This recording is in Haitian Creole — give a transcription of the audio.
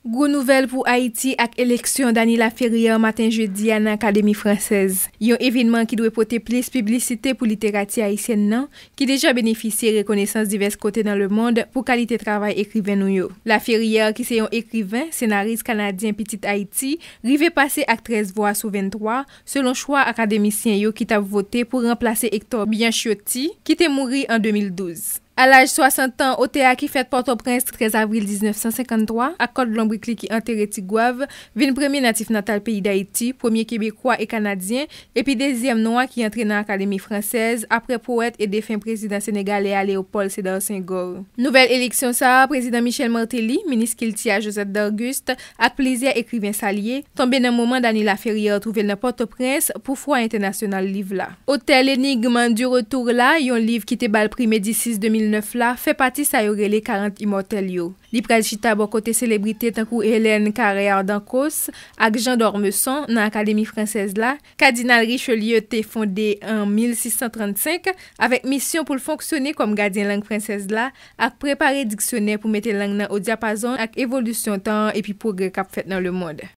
Gou nouvel pou Haiti ak eleksyon Danila Ferrier matin jeudi an akademi fransez. Yon evinman ki dwe pote ples publicite pou literati Haitien nan ki deja benefisye rekonesans divers kote nan le monde pou kalite travay ekriven nou yo. La Ferrier ki se yon ekriven, senarist kanadyen Petit Haiti, rive pase ak 13 voa sou 23 selon chwa akademisyen yo ki tab vote pou remplase Hector Bianchiotti ki te mouri an 2012. A laj 60 an, Otea ki fèt Port-au-Prince 13 avril 1953, akot lombri kli ki antereti Gouave, vin premye natif natal peyi d'Haïti, premier kebikwa e kanadyen, epi dezyem noa ki entrenan akademi fransez, apre pouet e defen prezident Sénégal e a Leopold Sédar Senghor. Nouvel eleksyon sa, prezident Michel Martelly, minis kilti a Josette d'Auguste, ak plizi a ekrivin salye, tombe nan mouman Danila Ferrier trouve nan Port-au-Prince pou fwa international liv la. Otea lénigman du retour la, yon liv ki te balprime di 6 2009, la, fe pati sa yo rele karant imotel yo. Li pradjita bo kote selebrite tankou Hélène Carré-Ardankos ak Jean d'Ormesson nan Akadémie Française la. Kadinal Richelieu te fondé an 1635 avèk misyon pou l'fonksyoné kom Gadien Langue Française la ak preparé diksyonè pou mette lang nan o diapason ak evolusyon tan epi pou gre kap fèt nan le mod.